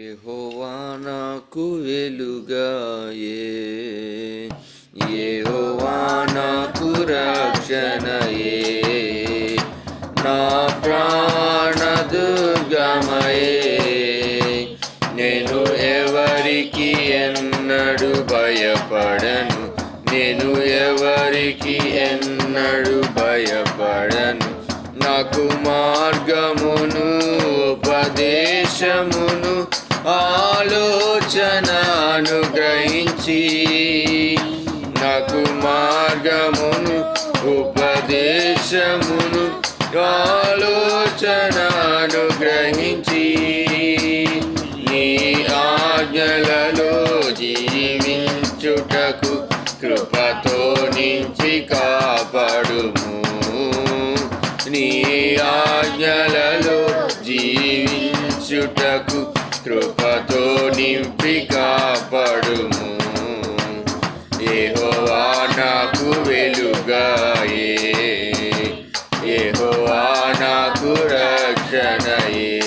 ఏహోవా నాకు వెలుగాయే ఏహోవా నాకు రక్షణయే నా ప్రాణదుర్గమయే నేను ఎవరికి ఎన్నడు భయపడను నేను ఎవరికి ఎన్నడు భయపడను నాకు మార్గమును ఉపదేశమును ఆలోచనను గ్రహించి నాకు మార్గమును ఉపదేశమును ఆలోచనను గ్రహించి నీ ఆజ్ఞలలో జీవించుటకు కృపతో నుంచి కాపాడుము నీ ఆ నింపి కాపాడుము ఏహోవా నాకు వెలుగాయే ఏహోవా నాకు రక్షణయే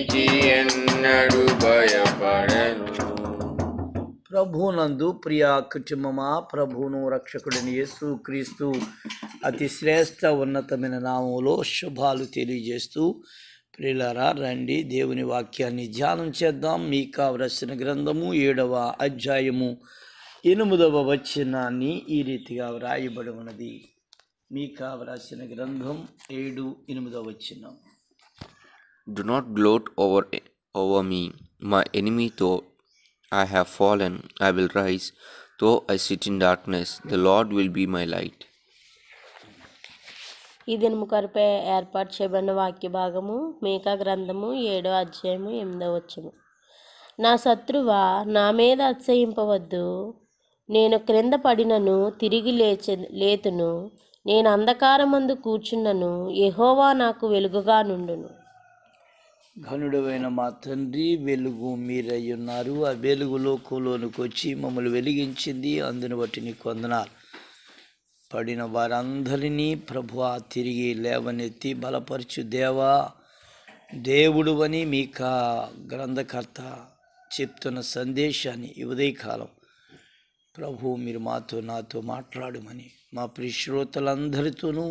వారికి ఎన్నడు భయపడను ప్రభునందు ప్రియ కుటుంబమా ప్రభును రక్షకుడిని యేసు క్రీస్తు అతి శ్రేష్ట ఉన్నతమైన నామంలో శుభాలు తెలియజేస్తూ ప్రిలరా రండి దేవుని వాక్యాన్ని ధ్యానం చేద్దాం మీ కావలసిన గ్రంథము ఏడవ అధ్యాయము ఎనిమిదవ వచనాన్ని ఈ రీతిగా వ్రాయబడి ఉన్నది మీ కావలసిన గ్రంథం ఏడు ఎనిమిదవ వచనం Do not gloat over, over me, my enemy, though I have fallen, I will rise. Though I sit in darkness, the Lord will be my light. ఈ దినము ఏర్పాటు చేయబడిన వాక్య భాగము మేకా గ్రంథము ఏడో అధ్యాయము ఎనిమిదో వచ్చము నా శత్రువా నా మీద అత్యయింపవద్దు నేను క్రింద పడినను తిరిగి లేచె లేతును నేను అంధకారమందు కూర్చున్నను ఎహోవా నాకు వెలుగుగా నుండును ఘనుడవైన మా తండ్రి వెలుగు మీరయ్యున్నారు ఆ వెలుగు లోకంలోనికి వచ్చి మమ్మల్ని వెలిగించింది అందుని బట్టి నీకు వందనాలు పడిన వారందరినీ ప్రభు తిరిగి లేవనెత్తి బలపరచు దేవా దేవుడు అని మీక గ్రంథకర్త చెప్తున్న సందేశాన్ని ఉదయకాలం ప్రభు మీరు మాతో నాతో మాట్లాడమని మా ప్రిశ్రోతలందరితోనూ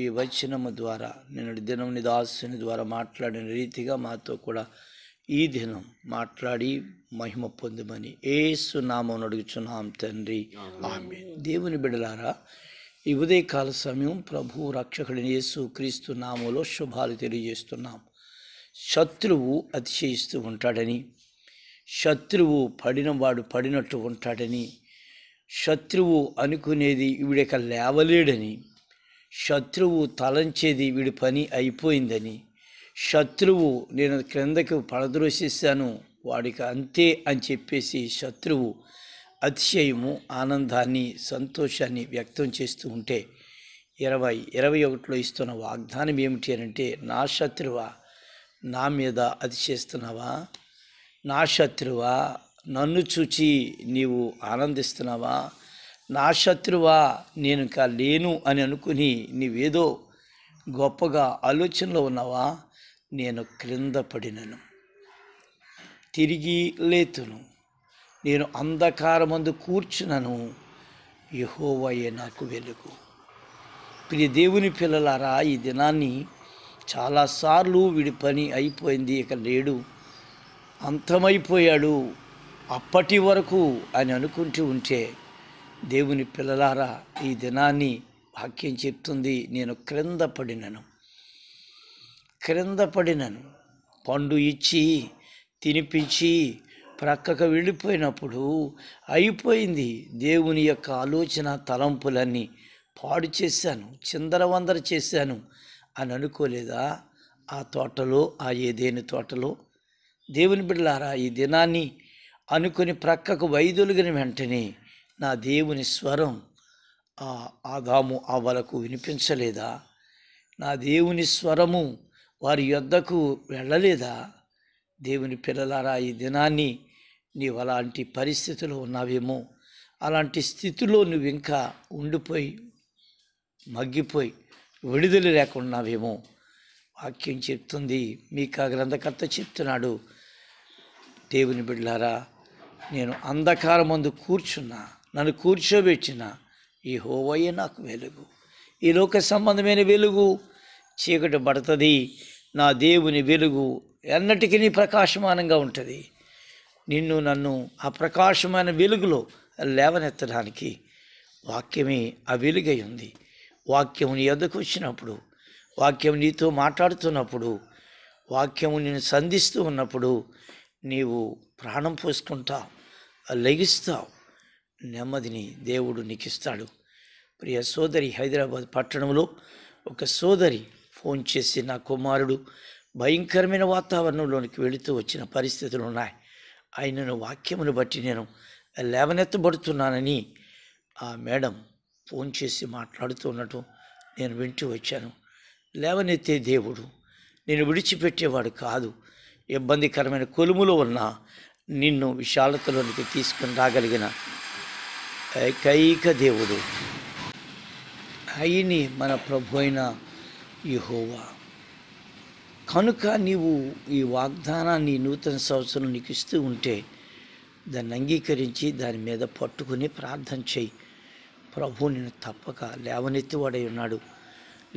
ఈ వచనము ద్వారా నేను దినం నిదాసుని ద్వారా మాట్లాడిన రీతిగా మాతో కూడా ఈ దినం మాట్లాడి మహిమ పొందమని ఏసు నామం అడుగుచున్నాం తండ్రి ఆమె దేవుని బిడలారా ఈ ఉదయకాల సమయం ప్రభు రక్షకుడిని యేసు క్రీస్తు నామంలో శుభాలు తెలియజేస్తున్నాం శత్రువు అతిశయిస్తూ ఉంటాడని శత్రువు పడిన వాడు పడినట్టు ఉంటాడని శత్రువు అనుకునేది ఇవిడక లేవలేడని శత్రువు తలంచేది వీడి పని అయిపోయిందని శత్రువు నేను క్రిందకు పడద్రోషిస్తాను వాడికి అంతే అని చెప్పేసి శత్రువు అతిశయము ఆనందాన్ని సంతోషాన్ని వ్యక్తం చేస్తూ ఉంటే ఇరవై ఇరవై ఒకటిలో ఇస్తున్న వాగ్దానం ఏమిటి అంటే నా శత్రువా నా మీద అతిశయిస్తున్నావా నా శత్రువా నన్ను చూచి నీవు ఆనందిస్తున్నావా నా శత్రువా నేను ఇంకా లేను అని అనుకుని నీవేదో గొప్పగా ఆలోచనలో ఉన్నావా నేను క్రింద పడినను తిరిగి లేతును నేను అంధకారమందు కూర్చున్నాను యహోవయ్యే నాకు వెలుగు ప్రియ దేవుని పిల్లలారా ఈ దినాన్ని చాలాసార్లు వీడి పని అయిపోయింది ఇక లేడు అంతమైపోయాడు అప్పటి వరకు అని అనుకుంటూ ఉంటే దేవుని పిల్లలారా ఈ దినాన్ని వాక్యం చెప్తుంది నేను క్రింద పడినను క్రింద పడినను పండు ఇచ్చి తినిపించి ప్రక్కకు వెళ్ళిపోయినప్పుడు అయిపోయింది దేవుని యొక్క ఆలోచన తలంపులన్నీ పాడు చేశాను చిందరవందర చేశాను అని అనుకోలేదా ఆ తోటలో ఆ ఏదేని తోటలో దేవుని బిడ్డలారా ఈ దినాన్ని అనుకుని ప్రక్కకు వైదొలిగిన వెంటనే నా దేవుని స్వరం ఆ ఆదాము వలకు వినిపించలేదా నా దేవుని స్వరము వారి యొద్దకు వెళ్ళలేదా దేవుని పిల్లలారా ఈ దినాన్ని నీవు అలాంటి పరిస్థితులు ఉన్నావేమో అలాంటి స్థితిలో నువ్వు ఇంకా ఉండిపోయి మగ్గిపోయి విడుదల లేకున్నావేమో వాక్యం చెప్తుంది మీకు ఆ గ్రంథకర్త చెప్తున్నాడు దేవుని బిడ్లారా నేను అంధకారం అంధకారమందు కూర్చున్నా నన్ను కూర్చోబెట్టిన ఈ హోవయ్య నాకు వెలుగు ఈ లోక సంబంధమైన వెలుగు చీకటి పడుతుంది నా దేవుని వెలుగు ఎన్నటికీ ప్రకాశమానంగా ఉంటుంది నిన్ను నన్ను ఆ ప్రకాశమైన వెలుగులో లేవనెత్తడానికి వాక్యమే ఆ వెలుగై ఉంది వాక్యం నీ ఎద్దకు వచ్చినప్పుడు వాక్యం నీతో మాట్లాడుతున్నప్పుడు వాక్యము నేను సంధిస్తూ ఉన్నప్పుడు నీవు ప్రాణం పోసుకుంటావు లెగిస్తావు నెమ్మదిని దేవుడు నీకు ఇస్తాడు ప్రియ సోదరి హైదరాబాద్ పట్టణంలో ఒక సోదరి ఫోన్ చేసి నా కుమారుడు భయంకరమైన వాతావరణంలోనికి వెళుతూ వచ్చిన పరిస్థితులు ఉన్నాయి ఆయనను వాక్యమును బట్టి నేను లేవనెత్తబడుతున్నానని ఆ మేడం ఫోన్ చేసి మాట్లాడుతున్నట్టు నేను వింటూ వచ్చాను లేవనెత్తే దేవుడు నేను విడిచిపెట్టేవాడు కాదు ఇబ్బందికరమైన కొలుములో ఉన్న నిన్ను విశాలతలోనికి తీసుకుని రాగలిగిన ఏకైక దేవుడు అయిని మన ప్రభు అయిన యహోవా కనుక నీవు ఈ వాగ్దానాన్ని నూతన సంవత్సరం నీకు ఇస్తూ ఉంటే దాన్ని అంగీకరించి దాని మీద పట్టుకుని ప్రార్థన చేయి ప్రభు నేను తప్పక లేవనెత్తివాడై ఉన్నాడు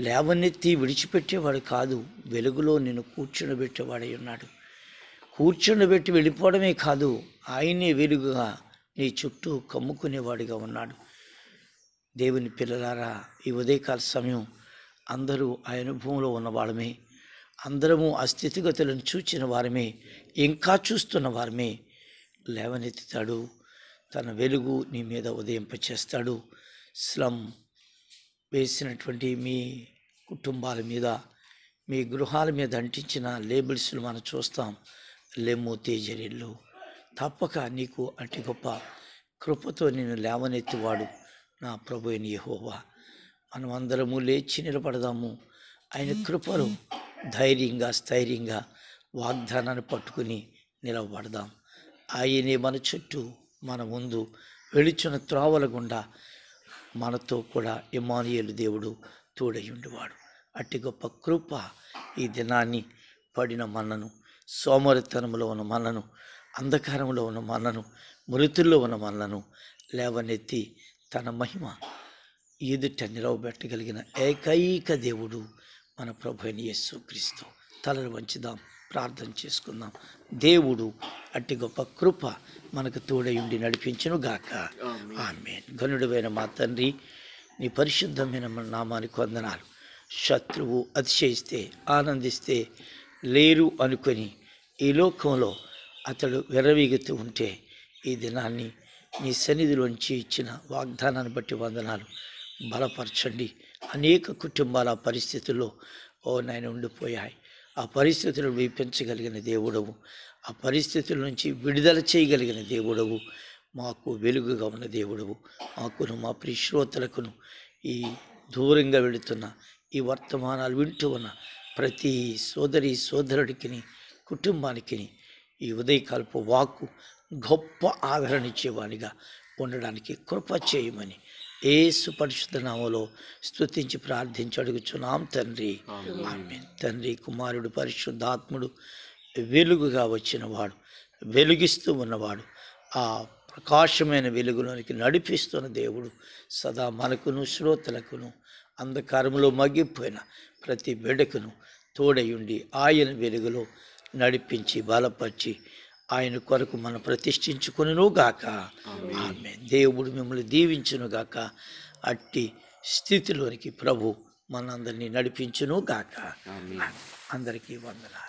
లేవనెత్తి విడిచిపెట్టేవాడు కాదు వెలుగులో నేను కూర్చుండబెట్టేవాడై ఉన్నాడు కూర్చుండబెట్టి వెళ్ళిపోవడమే కాదు ఆయనే వెలుగుగా నీ చుట్టూ కమ్ముకునేవాడిగా ఉన్నాడు దేవుని పిల్లలారా ఈ ఉదయకాల సమయం అందరూ ఆ అనుభవంలో ఉన్నవాళ్ళమే అందరము ఆ స్థితిగతులను చూచిన వారమే ఇంకా చూస్తున్న వారమే లేవనెత్తుతాడు తన వెలుగు నీ మీద ఉదయింపచేస్తాడు స్లమ్ వేసినటువంటి మీ కుటుంబాల మీద మీ గృహాల మీద అంటించిన లేబుల్స్ను మనం చూస్తాం లెమ్ము తేజరిల్లు తప్పక నీకు అట్టి గొప్ప కృపతో నేను లేవనెత్తివాడు నా ప్రభు అని యహోవా మనం అందరము లేచి నిలబడదాము ఆయన కృపను ధైర్యంగా స్థైర్యంగా వాగ్దానాన్ని పట్టుకుని నిలబడదాం ఆయనే మన చుట్టూ మన ముందు వెళుచున్న త్రావల గుండా మనతో కూడా ఇమానియలు దేవుడు తోడయ్యుండేవాడు అట్టి గొప్ప కృప ఈ దినాన్ని పడిన మనను సోమరితనంలో ఉన్న మనను అంధకారంలో ఉన్న మనను మృతుల్లో ఉన్న మనలను లేవనెత్తి తన మహిమ ఎదుట నిలవబెట్టగలిగిన ఏకైక దేవుడు మన ప్రభు అయిన యేసుక్రీస్తు తలను వంచుదాం ప్రార్థన చేసుకుందాం దేవుడు అట్టి గొప్ప కృప మనకు తోడయుండి నడిపించను గాక ఆమె గనుడువైన మా తండ్రి నీ పరిశుద్ధమైన నామానికి వందనాలు శత్రువు అతిశయిస్తే ఆనందిస్తే లేరు అనుకొని ఈ లోకంలో అతడు విరవీగుతూ ఉంటే ఈ దినాన్ని నీ సన్నిధిలోంచి ఇచ్చిన వాగ్దానాన్ని బట్టి వందనాలు బలపరచండి అనేక కుటుంబాల పరిస్థితుల్లో ఓ నాయన ఉండిపోయాయి ఆ పరిస్థితులు వీపించగలిగిన దేవుడవు ఆ పరిస్థితుల నుంచి విడుదల చేయగలిగిన దేవుడవు మాకు వెలుగుగా ఉన్న దేవుడవు మాకును మా ప్రియ శ్రోతలకును ఈ దూరంగా వెళుతున్న ఈ వర్తమానాలు వింటూ ఉన్న ప్రతి సోదరి సోదరుడికి కుటుంబానికి ఈ ఉదయకాలపు వాక్కు గొప్ప ఆదరణ ఇచ్చేవానిగా ఉండడానికి కృప చేయమని ఏసు పరిశుద్ధ నామలో స్థుతించి ప్రార్థించి అడుగుచున్నాం తండ్రి తండ్రి కుమారుడు పరిశుద్ధాత్ముడు వెలుగుగా వచ్చినవాడు వెలుగిస్తూ ఉన్నవాడు ఆ ప్రకాశమైన వెలుగులోనికి నడిపిస్తున్న దేవుడు సదా మనకును శ్రోతలకును అంధకారంలో మగ్గిపోయిన ప్రతి బిడకును తోడయుండి ఆయన వెలుగులో నడిపించి బలపరిచి ఆయన కొరకు మనం ప్రతిష్ఠించుకునుగాక ఆమె దేవుడు మిమ్మల్ని దీవించునుగాక అట్టి స్థితిలోనికి ప్రభు మనందరినీ నడిపించునుగాక అందరికీ వందనాలు